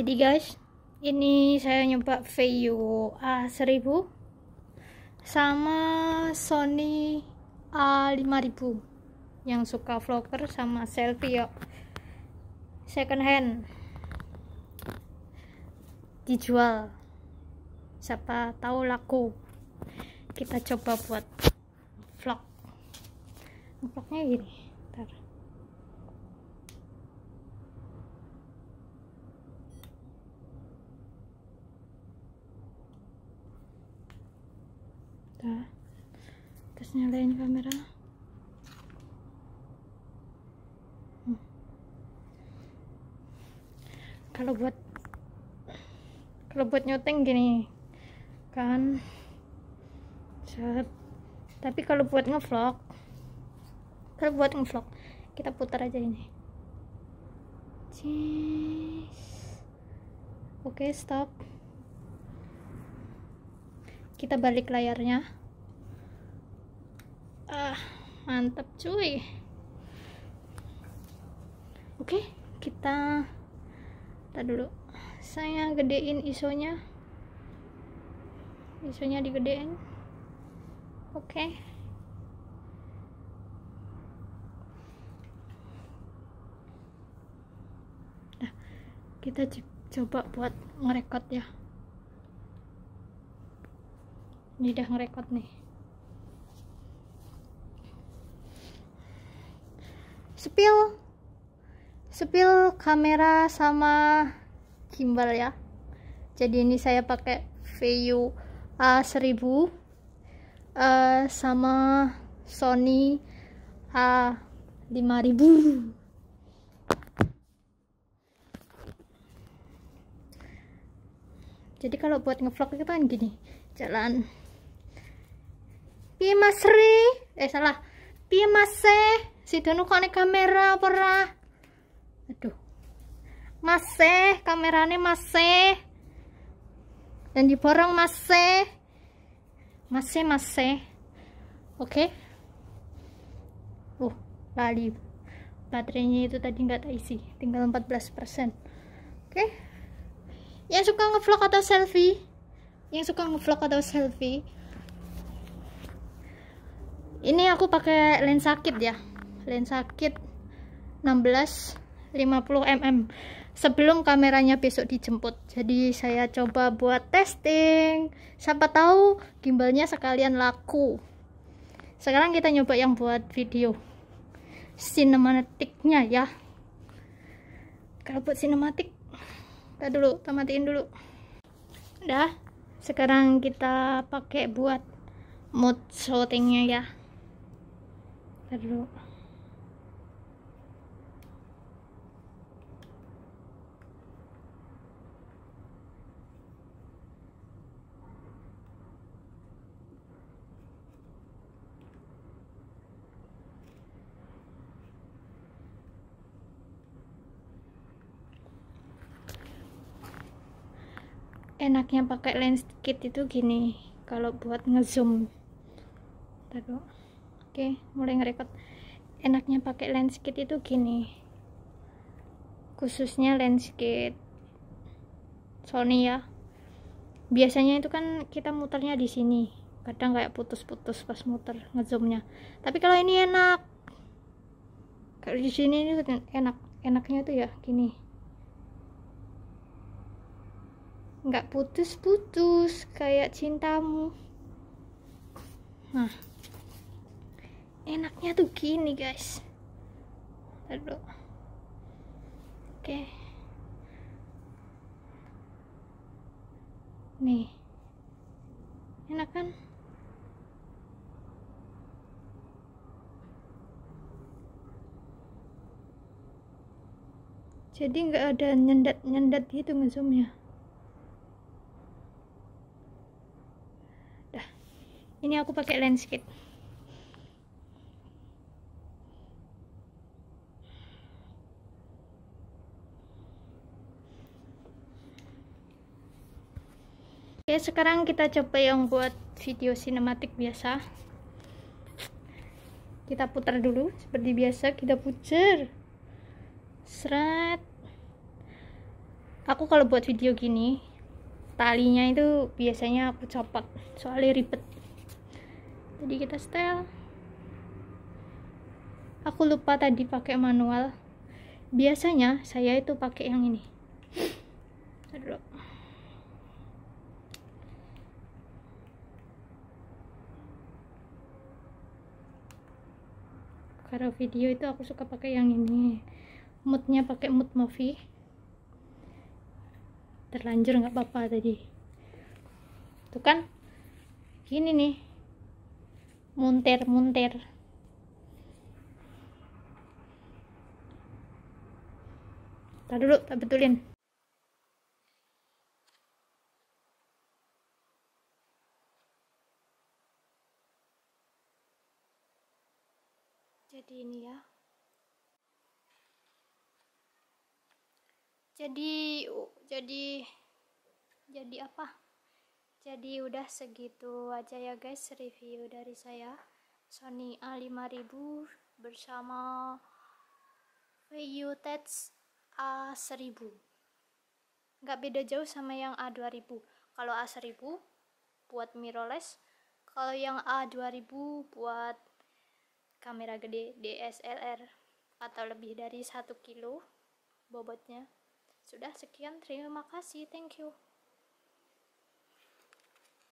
jadi guys ini saya nyoba VU A1000 sama Sony A5000 yang suka vlogger sama selfie yuk second hand dijual siapa tahu laku kita coba buat vlog vlognya gini kita terus nyalain kamera hmm. kalau buat kalau buat nyuting gini kan set tapi kalau buat ngevlog kalau buat ngevlog kita putar aja ini Jeez. oke okay, stop kita balik layarnya ah mantap cuy oke kita kita dulu saya gedein isonya isonya digedein oke nah, kita coba buat ngerekod ya ini udah ngerekod nih Sepil, sepil kamera sama gimbal ya jadi ini saya pakai VU A1000 uh, sama Sony A5000 jadi kalau buat ngevlog itu kan gini jalan piye Mas Ri eh salah piye Mas Se si Dono kok kamera apa aduh Mas Se kamerane Mas Se dan diborong Mas Se Mas Se Mas Se oke okay. uh lali baterainya itu tadi nggak tak isi tinggal 14% oke okay. yang suka ngevlog atau selfie yang suka ngevlog atau selfie ini aku pakai lensa kit ya lensa kit 16 50 mm sebelum kameranya besok dijemput jadi saya coba buat testing siapa tahu gimbalnya sekalian laku sekarang kita nyoba yang buat video sinematiknya ya kalau buat sinematik kita dulu kita matiin dulu udah sekarang kita pakai buat mood shootingnya ya Ntar enaknya pakai lens kit itu gini kalau buat ngezoom taruh Oke, mulai ngerekot Enaknya pakai lens kit itu gini. Khususnya lens kit Sony ya. Biasanya itu kan kita muternya di sini. Kadang kayak putus-putus pas muter ngezoomnya. Tapi kalau ini enak. Kalau di sini ini enak. Enaknya tuh ya gini. Nggak putus-putus kayak cintamu. Nah, enaknya tuh gini guys aduh, oke nih enak kan jadi nggak ada nyendat-nyendat gitu ngezoomnya dah ini aku pakai landscape. Oke, sekarang kita coba yang buat video sinematik biasa. Kita putar dulu seperti biasa, kita putar. Seret. Aku kalau buat video gini, talinya itu biasanya aku copot, soalnya ribet. Jadi kita setel. Aku lupa tadi pakai manual. Biasanya saya itu pakai yang ini. Aduh. kalau video itu aku suka pakai yang ini moodnya pakai mood movie terlanjur nggak apa-apa tadi itu kan gini nih munter munter tak dulu tak betulin seperti ini ya jadi jadi jadi apa jadi udah segitu aja ya guys review dari saya Sony A5000 bersama vu Tets A1000 nggak beda jauh sama yang A2000 kalau A1000 buat mirrorless kalau yang A2000 buat kamera gede DSLR atau lebih dari 1 kilo bobotnya. Sudah sekian, terima kasih, thank you.